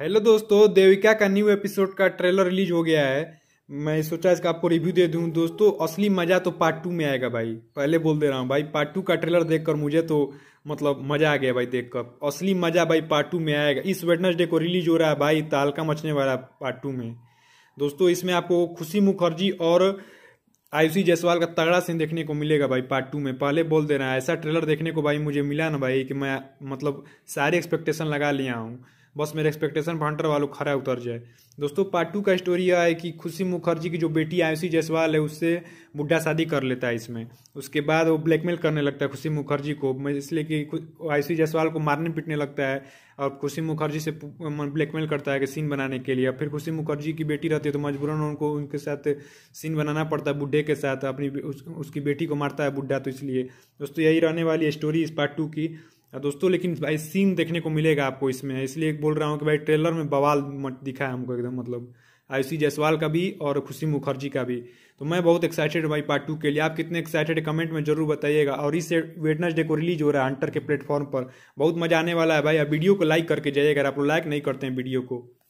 hello दोस्तों देविका का new episode का ट्रेलर रिलीज हो गया है मैं सोचा इसका आपको रिव्यू दे दूं दोस्तों असली मज़ा तो पार्ट टू में आएगा भाई पहले बोल दे रहा हूँ भाई पार्ट टू का ट्रेलर देखकर मुझे तो मतलब मज़ा आ गया भाई देखकर असली मज़ा भाई पार्ट टू में आएगा इस वेटनसडे को रिलीज हो रहा है भाई तालका मचने वाला पार्ट टू में दोस्तों इसमें आपको खुशी मुखर्जी और आयुषी जायसवाल का तगड़ा सीन देखने को मिलेगा भाई पार्ट टू में पहले बोल दे रहा है ऐसा ट्रेलर देखने को भाई मुझे मिला ना भाई कि मैं मतलब सारे एक्सपेक्टेशन लगा लिया हूँ बस मेरा एक्सपेक्टेशन भांटर वालों खरा उतर जाए दोस्तों पार्ट टू का स्टोरी यह है कि खुशी मुखर्जी की जो बेटी आयुषी जायसवाल है उससे बुढ़ा शादी कर लेता है इसमें उसके बाद वो ब्लैकमेल करने लगता है खुशी मुखर्जी को इसलिए कि आयुषी जायसवाल को मारने पीटने लगता है और खुशी मुखर्जी से ब्लैकमेल करता है कि सीन बनाने के लिए फिर खुशी मुखर्जी की बेटी रहती है तो मजबूरन उनको उनके साथ सीन बनाना पड़ता है बुढ़े के साथ अपनी उसकी बेटी को मारता है बुढ़ा तो इसलिए दोस्तों यही रहने वाली स्टोरी इस पार्ट टू की हाँ दोस्तों लेकिन भाई सीन देखने को मिलेगा आपको इसमें इसलिए बोल रहा हूँ कि भाई ट्रेलर में बवाल दिखा है हमको एकदम मतलब आयुषी जायसवाल का भी और खुशी मुखर्जी का भी तो मैं बहुत एक्साइटेड भाई पार्ट टू के लिए आप कितने एक्साइटेड कमेंट में जरूर बताइएगा और इस डे को रिलीज हो रहा है हंटर के प्लेटफॉर्म पर बहुत मजा आने वाला है भाई आप वीडियो को लाइक करके जाइएगा अगर आप लोग लाइक नहीं करते हैं वीडियो को